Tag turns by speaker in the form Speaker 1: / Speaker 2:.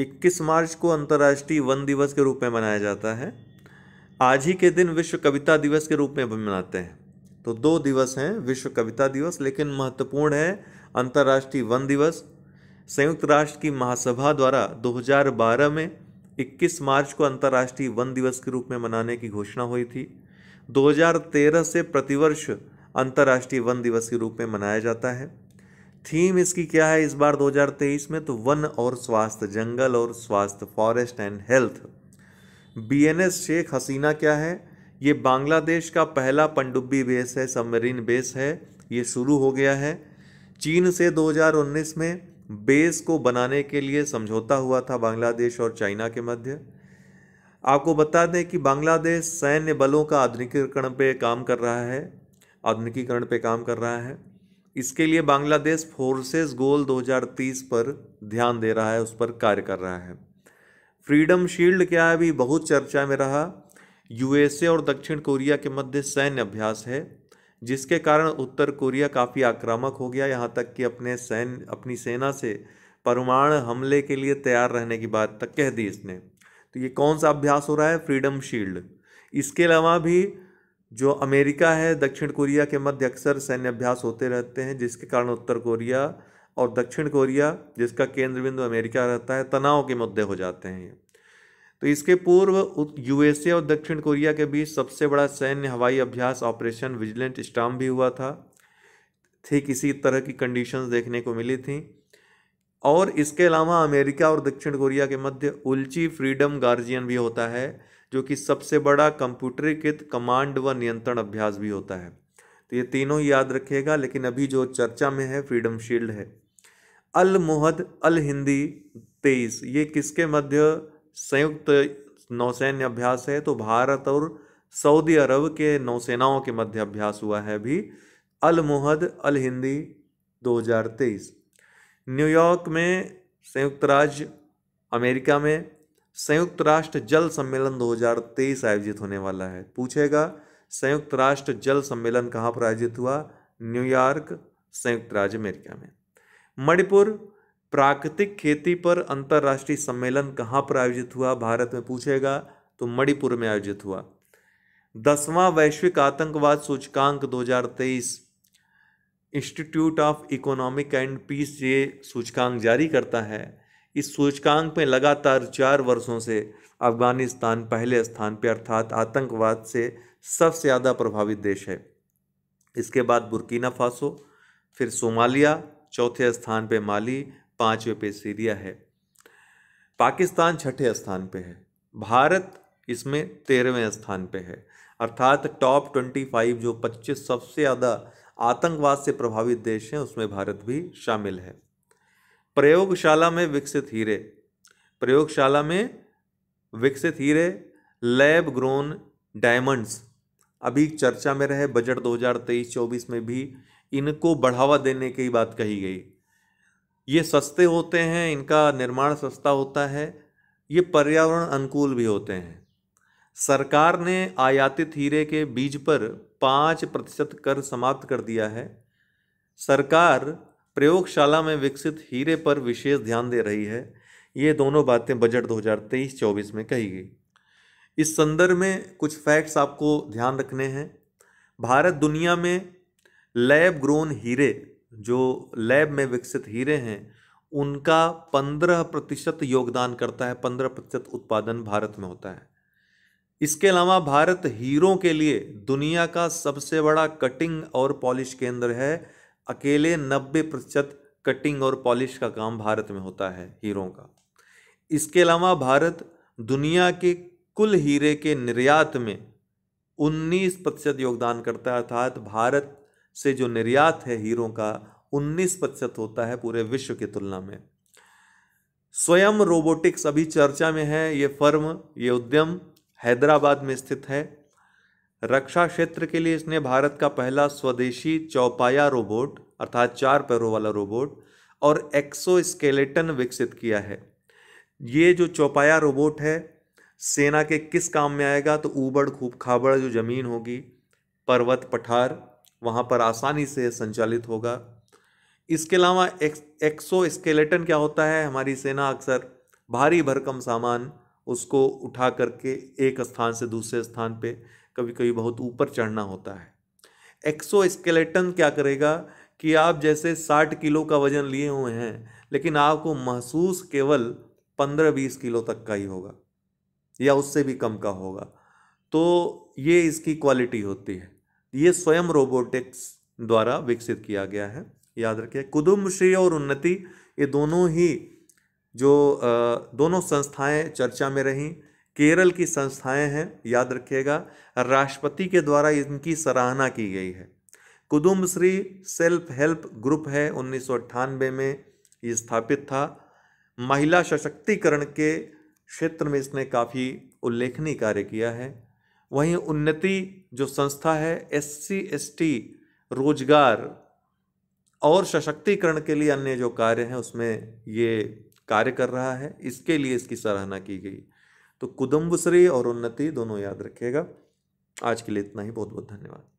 Speaker 1: 21 मार्च को अंतर्राष्ट्रीय वन दिवस के रूप में मनाया जाता है आज ही के दिन विश्व कविता दिवस के रूप में भी मनाते हैं तो दो दिवस हैं विश्व कविता दिवस लेकिन महत्वपूर्ण है अंतर्राष्ट्रीय वन दिवस संयुक्त राष्ट्र की महासभा द्वारा 2012 में 21 मार्च को अंतर्राष्ट्रीय वन दिवस के रूप में मनाने की घोषणा हुई थी 2013 से प्रतिवर्ष अंतर्राष्ट्रीय वन दिवस के रूप में मनाया जाता है थीम इसकी क्या है इस बार 2023 में तो वन और स्वास्थ्य जंगल और स्वास्थ्य forest and health BNS Sheikh Hasina क्या है ये बांग्लादेश का पहला पनडुब्बी बेस है सबमरीन बेस है ये शुरू हो गया है चीन से 2019 में बेस को बनाने के लिए समझौता हुआ था बांग्लादेश और चाइना के मध्य आपको बता दें कि बांग्लादेश सैन्य बलों का आधुनिकीकरण पे काम कर रहा है आधुनिकीकरण पे काम कर रहा है इसके लिए बांग्लादेश फोर्सेस गोल 2030 पर ध्यान दे रहा है उस पर कार्य कर रहा है फ्रीडम शील्ड क्या है अभी बहुत चर्चा में रहा यूएसए और दक्षिण कोरिया के मध्य सैन्य अभ्यास है जिसके कारण उत्तर कोरिया काफ़ी आक्रामक हो गया यहाँ तक कि अपने सैन्य अपनी सेना से परमाणु हमले के लिए तैयार रहने की बात तक कह दी इसने तो ये कौन सा अभ्यास हो रहा है फ्रीडम शील्ड इसके अलावा भी जो अमेरिका है दक्षिण कोरिया के मध्य अक्सर सैन्य अभ्यास होते रहते हैं जिसके कारण उत्तर कोरिया और दक्षिण कोरिया जिसका केंद्र बिंदु अमेरिका रहता है तनाव के मुद्दे हो जाते हैं तो इसके पूर्व यूएसए और दक्षिण कोरिया के बीच सबसे बड़ा सैन्य हवाई अभ्यास ऑपरेशन विजिलेंट स्टाम भी हुआ था ठीक इसी तरह की कंडीशंस देखने को मिली थी और इसके अलावा अमेरिका और दक्षिण कोरिया के मध्य उल्ची फ्रीडम गार्जियन भी होता है जो कि सबसे बड़ा कंप्यूटरीकृत कमांड व नियंत्रण अभ्यास भी होता है तो ये तीनों याद रखिएगा लेकिन अभी जो चर्चा में है फ्रीडम शील्ड है अल मोहद अल हिंदी तेईस ये किसके मध्य संयुक्त नौसैन्य अभ्यास है तो भारत और सऊदी अरब के नौसेनाओं के मध्य अभ्यास हुआ है अभी अल मोहद अल हिंदी 2023 न्यूयॉर्क में संयुक्त राज्य अमेरिका में संयुक्त राष्ट्र जल सम्मेलन 2023 आयोजित होने वाला है पूछेगा संयुक्त राष्ट्र जल सम्मेलन कहाँ पर आयोजित हुआ न्यूयॉर्क संयुक्त राज्य अमेरिका में मणिपुर प्राकृतिक खेती पर अंतर्राष्ट्रीय सम्मेलन कहाँ पर आयोजित हुआ भारत में पूछेगा तो मणिपुर में आयोजित हुआ दसवां वैश्विक आतंकवाद सूचकांक 2023 institute of economic and peace ये सूचकांक जारी करता है इस सूचकांक में लगातार चार वर्षों से अफगानिस्तान पहले स्थान पर अर्थात आतंकवाद से सबसे ज़्यादा प्रभावित देश है इसके बाद बुरकीना फासो फिर सोमालिया चौथे स्थान पे माली पाँचवें पे सीरिया है पाकिस्तान छठे स्थान पे है भारत इसमें तेरहवें स्थान पे है अर्थात टॉप ट्वेंटी फाइव जो पच्चीस सबसे ज़्यादा आतंकवाद से प्रभावित देश हैं उसमें भारत भी शामिल है प्रयोगशाला में विकसित हीरे प्रयोगशाला में विकसित हीरे लैब ग्रोन डायमंड्स अभी चर्चा में रहे बजट 2023-24 में भी इनको बढ़ावा देने की बात कही गई ये सस्ते होते हैं इनका निर्माण सस्ता होता है ये पर्यावरण अनुकूल भी होते हैं सरकार ने आयातित हीरे के बीज पर पाँच प्रतिशत कर समाप्त कर दिया है सरकार प्रयोगशाला में विकसित हीरे पर विशेष ध्यान दे रही है ये दोनों बातें बजट 2023-24 में कही गई इस संदर्भ में कुछ फैक्ट्स आपको ध्यान रखने हैं भारत दुनिया में लैब ग्रोन हीरे जो लैब में विकसित हीरे हैं उनका पंद्रह प्रतिशत योगदान करता है पंद्रह प्रतिशत उत्पादन भारत में होता है इसके अलावा भारत हीरों के लिए दुनिया का सबसे बड़ा कटिंग और पॉलिश केंद्र है अकेले नब्बे प्रतिशत कटिंग और पॉलिश का काम भारत में होता है हीरों का इसके अलावा भारत दुनिया के कुल हीरे के निर्यात में 19 प्रतिशत योगदान करता है अर्थात भारत से जो निर्यात है हीरों का 19 प्रतिशत होता है पूरे विश्व की तुलना में स्वयं रोबोटिक्स अभी चर्चा में है ये फर्म ये उद्यम हैदराबाद में स्थित है रक्षा क्षेत्र के लिए इसने भारत का पहला स्वदेशी चौपाया रोबोट अर्थात चार पैरों वाला रोबोट और एक्सो स्केलेटन विकसित किया है ये जो चौपाया रोबोट है सेना के किस काम में आएगा तो ऊबड़ खूब खाबड़ जो ज़मीन होगी पर्वत पठार वहाँ पर आसानी से संचालित होगा इसके अलावा एक्सो स्केलेटन क्या होता है हमारी सेना अक्सर भारी भरकम सामान उसको उठा करके एक स्थान से दूसरे स्थान पे कभी कभी बहुत ऊपर चढ़ना होता है एक्सो स्केलेटन क्या करेगा कि आप जैसे साठ किलो का वजन लिए हुए हैं लेकिन आपको महसूस केवल पंद्रह बीस किलो तक का ही होगा या उससे भी कम का होगा तो ये इसकी क्वालिटी होती है ये स्वयं रोबोटिक्स द्वारा विकसित किया गया है याद रखिए कुदुम श्री और उन्नति ये दोनों ही जो दोनों संस्थाएं चर्चा में रहीं केरल की संस्थाएं हैं याद रखिएगा राष्ट्रपति के द्वारा इनकी सराहना की गई है Kudumbashree self help group है उन्नीस में ये स्थापित था महिला सशक्तिकरण के क्षेत्र में इसने काफ़ी उल्लेखनीय कार्य किया है वहीं उन्नति जो संस्था है एस सी एस टी रोजगार और सशक्तिकरण के लिए अन्य जो कार्य हैं उसमें ये कार्य कर रहा है इसके लिए इसकी सराहना की गई तो कुदम्बश्री और उन्नति दोनों याद रखिएगा आज के लिए इतना ही बहुत बहुत धन्यवाद